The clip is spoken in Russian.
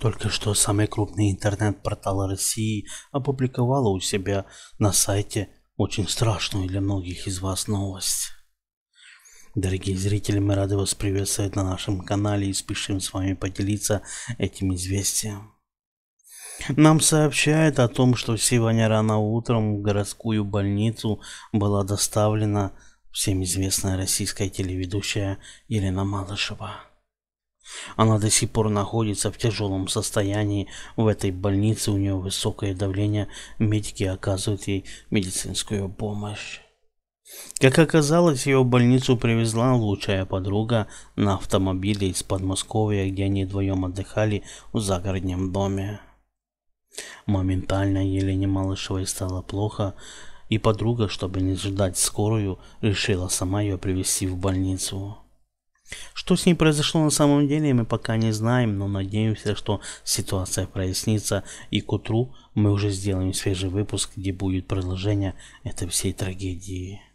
Только что самый крупный интернет-портал России опубликовала у себя на сайте очень страшную для многих из вас новость. Дорогие зрители, мы рады вас приветствовать на нашем канале и спешим с вами поделиться этим известием. Нам сообщают о том, что сегодня рано утром в городскую больницу была доставлена всем известная российская телеведущая Елена Малышева. Она до сих пор находится в тяжелом состоянии в этой больнице, у нее высокое давление, медики оказывают ей медицинскую помощь. Как оказалось, ее в больницу привезла лучшая подруга на автомобиле из Подмосковья, где они вдвоем отдыхали в загородном доме. Моментально Елене Малышевой стало плохо, и подруга, чтобы не ждать скорую, решила сама ее привезти в больницу. Что с ней произошло на самом деле, мы пока не знаем, но надеемся, что ситуация прояснится и к утру мы уже сделаем свежий выпуск, где будет продолжение этой всей трагедии.